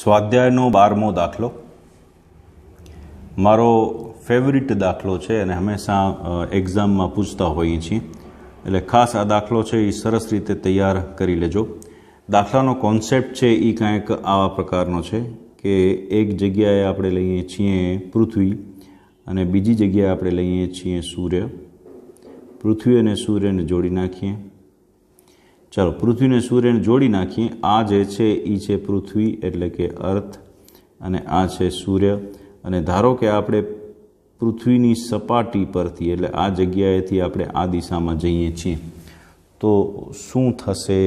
સ્વાધ્યાયનો બારમો દાખલો મારો ફેવરિટ દાખલો છે અને હંમેશા એક્ઝામમાં પૂછતા હોઈએ છીએ એટલે ખાસ આ દાખલો છે એ સરસ રીતે તૈયાર કરી લેજો દાખલાનો કોન્સેપ્ટ છે એ કાંઈક આવા પ્રકારનો છે કે એક જગ્યાએ આપણે લઈએ છીએ પૃથ્વી અને બીજી જગ્યાએ આપણે લઈએ છીએ સૂર્ય પૃથ્વી અને સૂર્યને જોડી નાખીએ ચાલો પૃથ્વીને સૂર્યને જોડી નાખીએ આ જે છે એ છે પૃથ્વી એટલે કે અર્થ અને આ છે સૂર્ય અને ધારો કે આપણે પૃથ્વીની સપાટી પરથી એટલે આ જગ્યાએથી આપણે આ દિશામાં જઈએ છીએ તો શું થશે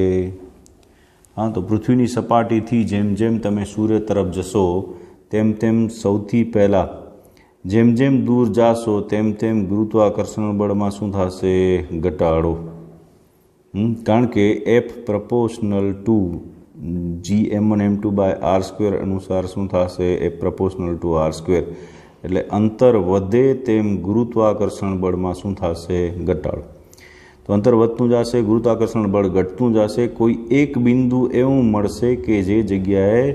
હા તો પૃથ્વીની સપાટીથી જેમ જેમ તમે સૂર્ય તરફ જશો તેમ તેમ સૌથી પહેલાં જેમ જેમ દૂર જાશો તેમ તેમ ગુરુત્વાકર્ષણ બળમાં શું થશે ઘટાડો કારણ કે F proportional to G M one M two by R square અનુસાર શું થશે F proportional to R square એટલે અંતર વધે તેમ ગુરુત્વાકર્ષણ બળમાં શું થશે ઘટાડો તો અંતર વધતું જશે ગુરુત્વાકર્ષણ બળ ઘટતું જશે કોઈ એક બિંદુ એવું મળશે કે જે જગ્યાએ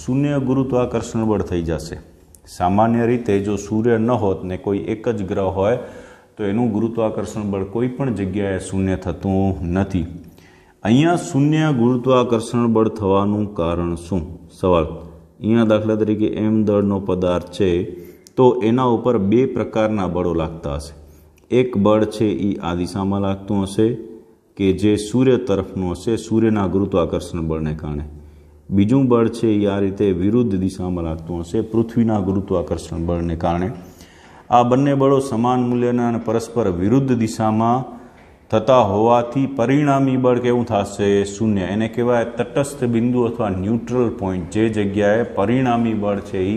શૂન્ય ગુરુત્વાકર્ષણ બળ થઈ જશે સામાન્ય રીતે જો સૂર્ય ન હોત ને કોઈ એક જ ગ્રહ હોય તો એનું ગુરુત્વાકર્ષણ બળ કોઈ પણ જગ્યાએ શૂન્ય થતું નથી અહીંયા શૂન્ય ગુરુત્વાકર્ષણ બળ થવાનું કારણ શું સવાલ અહીંયા દાખલા તરીકે એમ દળનો પદાર્થ છે તો એના ઉપર બે પ્રકારના બળો લાગતા હશે એક બળ છે એ આ દિશામાં લાગતું હશે કે જે સૂર્ય તરફનું હશે સૂર્યના ગુરુત્વાકર્ષણ બળને કારણે બીજું બળ છે એ આ રીતે વિરુદ્ધ દિશામાં લાગતું હશે પૃથ્વીના ગુરુત્વાકર્ષણ બળને કારણે આ બંને બળો સમાન મૂલ્યના અને પરસ્પર વિરુદ્ધ દિશામાં થતા હોવાથી પરિણામી બળ કેવું થશે શૂન્ય એને કહેવાય તટસ્થ બિંદુ અથવા ન્યુટ્રલ પોઈન્ટ જે જગ્યાએ પરિણામી બળ છે એ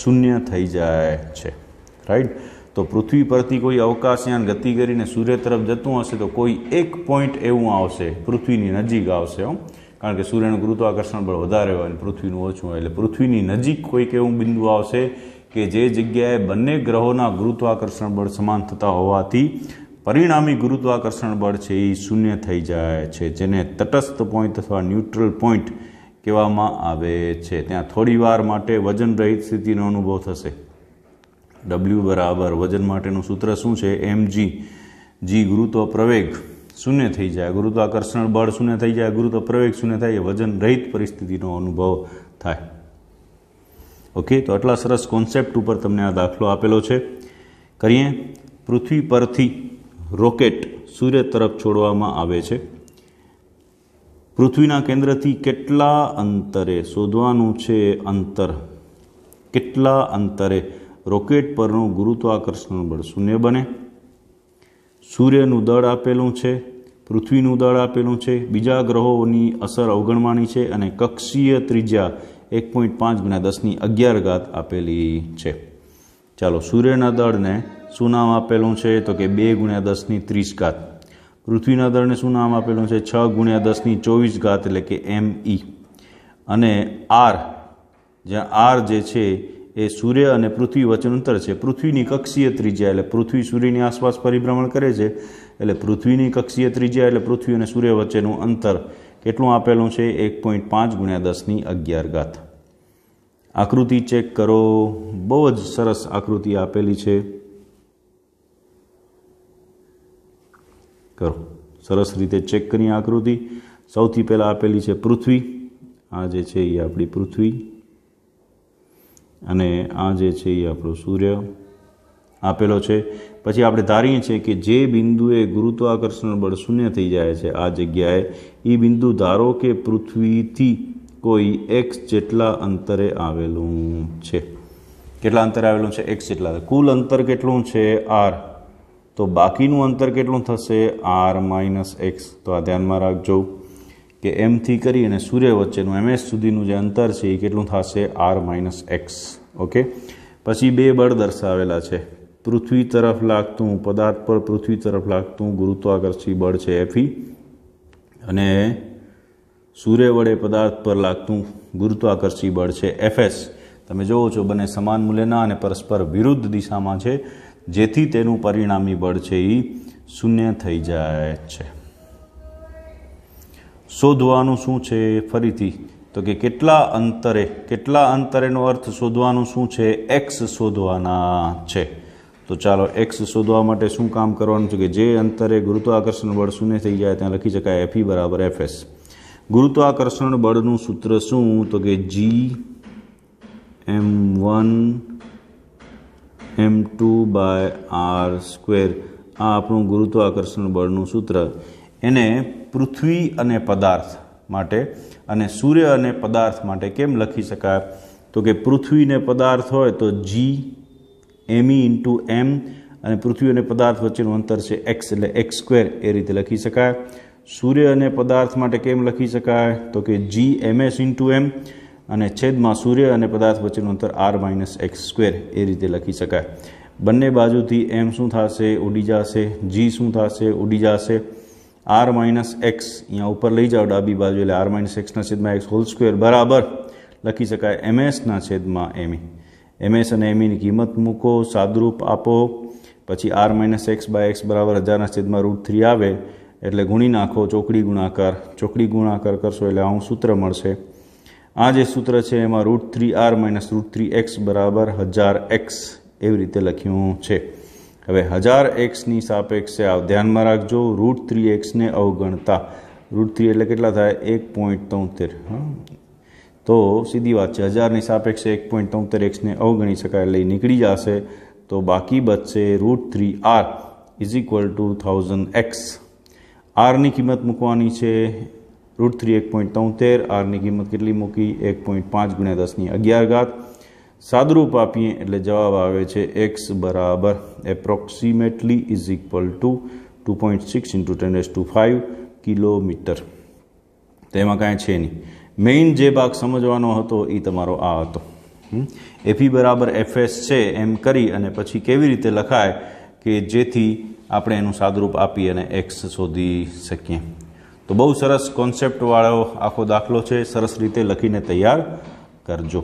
શૂન્ય થઈ જાય છે રાઈટ તો પૃથ્વી પરથી કોઈ અવકાશયાન ગતિ કરીને સૂર્ય તરફ જતું હશે તો કોઈ એક પોઈન્ટ એવું આવશે પૃથ્વીની નજીક આવશે કારણ કે સૂર્યનું ગુરુત્વાકર્ષણ બળ વધારે હોય અને પૃથ્વીનું ઓછું હોય એટલે પૃથ્વીની નજીક કોઈક એવું બિંદુ આવશે કે જે જગ્યાએ બંને ગ્રહોના ગુરુત્વાકર્ષણ બળ સમાન થતા હોવાથી પરિણામી ગુરુત્વાકર્ષણ બળ છે એ શૂન્ય થઈ જાય છે જેને તટસ્થ પોઈન્ટ અથવા ન્યુટ્રલ પોઈન્ટ કહેવામાં આવે છે ત્યાં થોડીવાર માટે વજન રહિત સ્થિતિનો અનુભવ થશે ડબલ્યુ બરાબર વજન માટેનું સૂત્ર શું છે એમ જી જી ગુરુત્વ પ્રવેગ શૂન્ય થઈ જાય ગુરુત્વાકર્ષણ બળ શૂન્ય થઈ જાય ગુરુત્વ પ્રવેગ શૂન્ય થાય વજન રહિત પરિસ્થિતિનો અનુભવ થાય ઓકે તો આટલા સરસ કોન્સેપ્ટ ઉપર તમને આ દાખલો આપેલો છે કરીએ પૃથ્વી પરથી રોકેટ સૂર્ય તરફ છોડવામાં આવે છે પૃથ્વીના કેન્દ્રથી કેટલા અંતરે શોધવાનું છે અંતર કેટલા અંતરે રોકેટ પરનું ગુરુત્વાકર્ષણ બળ શૂન્ય બને સૂર્યનું દળ આપેલું છે પૃથ્વીનું દળ આપેલું છે બીજા ગ્રહોની અસર અવગણવાની છે અને કક્ષીય ત્રિજ્યા એક પોઈન્ટ પાંચ ગુણ્યા દસની અગિયાર ઘાત આપેલી છે ચાલો સૂર્યના દળને શું નામ આપેલું છે તો કે બે ગુણ્યા દસની ત્રીસ ઘાત પૃથ્વીના દળને શું નામ આપેલું છે છ ગુણ્યા દસની ચોવીસ ઘાત એટલે કે એમ ઈ અને આર જ્યાં આર જે છે એ સૂર્ય અને પૃથ્વી વચ્ચે અંતર છે પૃથ્વીની કક્ષીય ત્રિજ્યા એટલે પૃથ્વી સૂર્યની આસપાસ પરિભ્રમણ કરે છે એટલે પૃથ્વીની કક્ષીય ત્રિજ્યા એટલે પૃથ્વી અને સૂર્ય વચ્ચેનું અંતર કેટલું આપેલું છે એક પોઈન્ટ પાંચ ગુણ્યા દસની અગિયાર ગાથ આકૃતિ ચેક કરો બહુ જ સરસ આકૃતિ આપેલી છે કરો સરસ રીતે ચેક કરી આકૃતિ સૌથી પહેલાં આપેલી છે પૃથ્વી આ જે છે એ આપણી પૃથ્વી અને આ જે છે એ આપણો સૂર્ય આપેલો છે પછી આપણે ધારીએ છીએ કે જે બિંદુએ ગુરુત્વાકર્ષણ બળ શૂન્ય થઈ જાય છે આ જગ્યાએ એ બિંદુ ધારો કે પૃથ્વીથી કોઈ એક્સ જેટલા અંતરે આવેલું છે કેટલા અંતરે આવેલું છે એક્સ જેટલા કુલ અંતર કેટલું છે આર તો બાકીનું અંતર કેટલું થશે આર માઇનસ એક્સ તો આ ધ્યાનમાં રાખજો કે એમથી કરી અને સૂર્ય વચ્ચેનું એમએસ સુધીનું જે અંતર છે એ કેટલું થશે આર માઇનસ એક્સ ઓકે પછી બે બળ દર્શાવેલા છે પૃથ્વી તરફ લાગતું પદાર્થ પર પૃથ્વી તરફ લાગતું ગુરુત્વાકર્ષી બળ છે એફી અને સૂર્ય વડે પદાર્થ પર લાગતું ગુરુત્વાકર્ષી બળ છે એફએસ તમે જુઓ છો બંને સમાન મૂલ્યના અને પરસ્પર વિરુદ્ધ દિશામાં છે જેથી તેનું પરિણામી બળ છે એ શૂન્ય થઈ જાય છે શોધવાનું શું છે ફરીથી તો કે કેટલા અંતરે કેટલા અંતરેનો અર્થ શોધવાનું શું છે એક્સ શોધવાના છે તો ચાલો એક્સ શોધવા માટે શું કામ કરવાનું છે કે જે અંતરે ગુરુત્વાકર્ષણ બળ શૂન્ય થઈ જાય ત્યાં લખી શકાય એફી બરાબર એફએસ ગુરુત્વાકર્ષણ બળનું સૂત્ર શું તો કે G M one M two by R square આ આપણું ગુરુત્વાકર્ષણ બળનું સૂત્ર એને પૃથ્વી અને પદાર્થ માટે અને સૂર્ય અને પદાર્થ માટે કેમ લખી શકાય તો કે પૃથ્વીને પદાર્થ હોય તો જી એમઈ ઇન્ટુ એમ અને પૃથ્વી અને પદાર્થ વચ્ચેનું અંતર છે એક્સ એટલે એક્સ સ્ક્વેર એ રીતે લખી શકાય સૂર્ય અને પદાર્થ માટે કેમ લખી શકાય તો કે જી એમ એસ ઇન્ટુ એમ અને છેદમાં સૂર્ય અને પદાર્થ વચ્ચેનું અંતર આર માઇનસ એક્સ સ્ક્વેર એ રીતે લખી શકાય બંને બાજુથી એમ શું થશે ઉડી જશે જી શું થશે ઉડી જશે આર માઇનસ એક્સ અહીંયા ઉપર લઈ જાઓ ડાબી બાજુ એટલે આર માઇનસ એક્સના છેદમાં એક્સ હોલ સ્ક્વેર બરાબર લખી શકાય એમએસના છેદમાં એમઈ એમએસ અને એમઈની કિંમત મૂકો સાદરૂપ આપો પછી R minus X by X બરાબર હજારના છેદમાં રૂટ થ્રી આવે એટલે ગુણી નાખો ચોકડી ગુણાકાર ચોકડી ગુણાકાર કરશો એટલે આવું સૂત્ર મળશે આ જે સૂત્ર છે એમાં root three R minus root three X બરાબર હજાર એક્સ એવી રીતે લખ્યું છે હવે હજાર એક્સની સાપેક્ષે આવ ધ્યાનમાં રાખજો રૂટ થ્રી એક્સને અવગણતા રૂટ થ્રી એટલે કેટલા થાય એક પોઈન્ટ તોતેર તો સીધી વાત છે હજારની સાપેક્ષે એક પોઈન્ટ તોતેર એક્સને અવગણી શકાય એટલે નીકળી જશે તો બાકી બચશે root three R is equal to thousand X આરની કિંમત મૂકવાની છે રૂટ થ્રી એક પોઈન્ટ તોતેર આરની કિંમત કેટલી મૂકી એક પોઈન્ટ પાંચ ગુણ્યા દસની અગિયાર ઘાત સાદરૂપ આપીએ એટલે જવાબ આવે છે એક્સ બરાબર approximately is equal to two point six into ten S two five kilometre તેમાં કાંઈ છે નહીં મેઇન જે ભાગ સમજવાનો હતો એ તમારો આ હતો એફી e બરાબર એફએસ છે એમ કરી અને પછી કેવી રીતે લખાય કે જેથી આપણે એનું સાદરૂપ આપી અને એક્સ શોધી શકીએ તો બહુ સરસ કોન્સેપ્ટવાળો આખો દાખલો છે સરસ રીતે લખીને તૈયાર કરજો